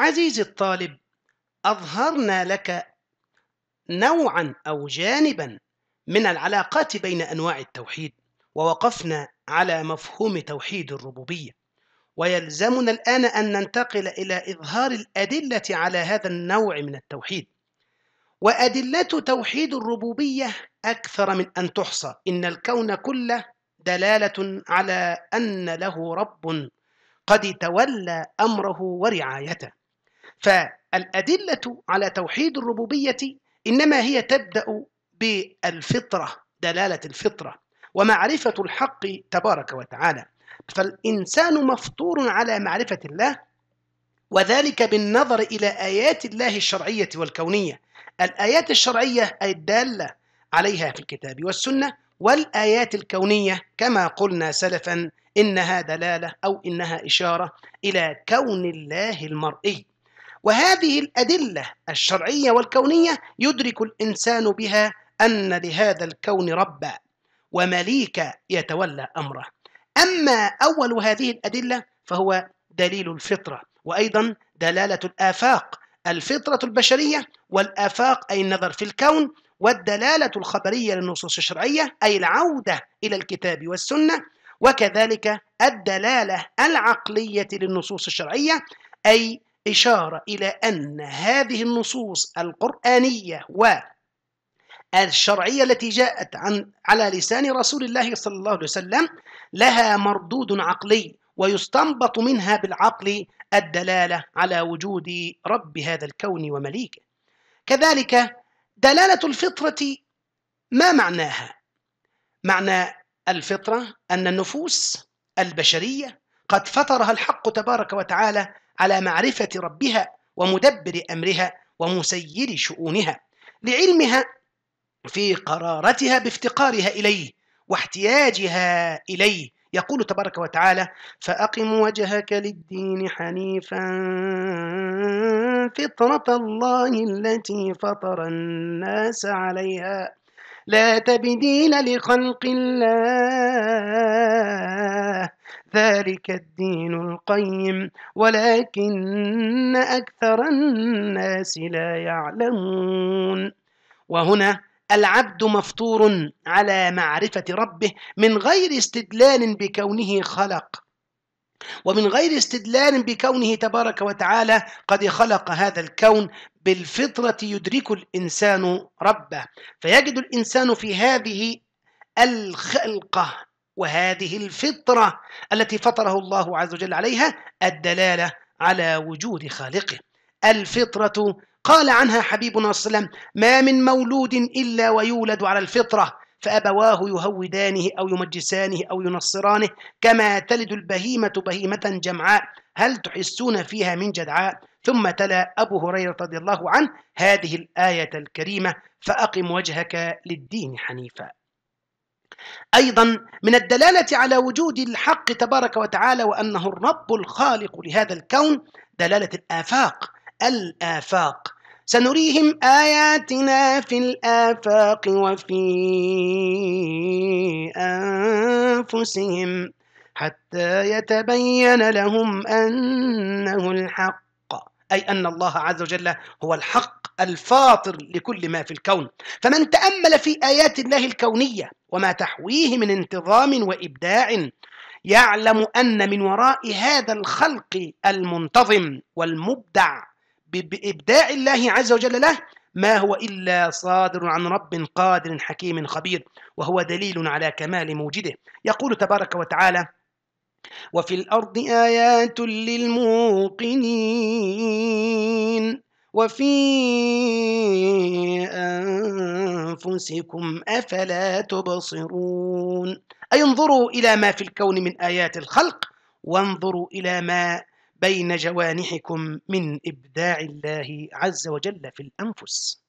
عزيزي الطالب أظهرنا لك نوعا أو جانبا من العلاقات بين أنواع التوحيد ووقفنا على مفهوم توحيد الربوبية ويلزمنا الآن أن ننتقل إلى إظهار الأدلة على هذا النوع من التوحيد وأدلة توحيد الربوبية أكثر من أن تحصى إن الكون كله دلالة على أن له رب قد تولى أمره ورعايته فالأدلة على توحيد الربوبية إنما هي تبدأ بالفطرة دلالة الفطرة ومعرفة الحق تبارك وتعالى فالإنسان مفطور على معرفة الله وذلك بالنظر إلى آيات الله الشرعية والكونية الآيات الشرعية أي الدالة عليها في الكتاب والسنة والآيات الكونية كما قلنا سلفا إنها دلالة أو إنها إشارة إلى كون الله المرئي وهذه الأدلة الشرعية والكونية يدرك الإنسان بها أن لهذا الكون ربا ومليكا يتولى أمره أما أول هذه الأدلة فهو دليل الفطرة وأيضا دلالة الآفاق الفطرة البشرية والآفاق أي النظر في الكون والدلالة الخبرية للنصوص الشرعية أي العودة إلى الكتاب والسنة وكذلك الدلالة العقلية للنصوص الشرعية أي إشارة إلى أن هذه النصوص القرآنية والشرعية التي جاءت عن على لسان رسول الله صلى الله عليه وسلم لها مردود عقلي ويستنبط منها بالعقل الدلالة على وجود رب هذا الكون ومليكه كذلك دلالة الفطرة ما معناها؟ معنى الفطرة أن النفوس البشرية قد فطرها الحق تبارك وتعالى على معرفة ربها ومدبر أمرها ومسير شؤونها لعلمها في قرارتها بافتقارها إليه واحتياجها إليه يقول تبارك وتعالى فأقم وجهك للدين حنيفا فطرة الله التي فطر الناس عليها لا تبديل لخلق الله ذلك الدين القيم ولكن أكثر الناس لا يعلمون وهنا العبد مفطور على معرفة ربه من غير استدلال بكونه خلق ومن غير استدلال بكونه تبارك وتعالى قد خلق هذا الكون بالفطرة يدرك الإنسان ربه فيجد الإنسان في هذه الخلقة وهذه الفطرة التي فطره الله عز وجل عليها الدلالة على وجود خالقه الفطرة قال عنها حبيبنا صلى الله عليه وسلم ما من مولود إلا ويولد على الفطرة فأبواه يهودانه أو يمجسانه أو ينصرانه كما تلد البهيمة بهيمة جمعاء هل تحسون فيها من جدعاء ثم تلا أبو هريرة رضي الله عنه هذه الآية الكريمة فأقم وجهك للدين حنيفا أيضا من الدلالة على وجود الحق تبارك وتعالى وأنه الرب الخالق لهذا الكون دلالة الآفاق الآفاق سنريهم آياتنا في الآفاق وفي أنفسهم حتى يتبين لهم أنه الحق أي أن الله عز وجل هو الحق الفاطر لكل ما في الكون فمن تأمل في آيات الله الكونية وما تحويه من انتظام وإبداع يعلم أن من وراء هذا الخلق المنتظم والمبدع بإبداع الله عز وجل له ما هو إلا صادر عن رب قادر حكيم خبير وهو دليل على كمال موجده يقول تبارك وتعالى وفي الأرض آيات للموقنين وفي أنفسكم أفلا تبصرون أي انظروا إلى ما في الكون من آيات الخلق وانظروا إلى ما بين جوانحكم من إبداع الله عز وجل في الأنفس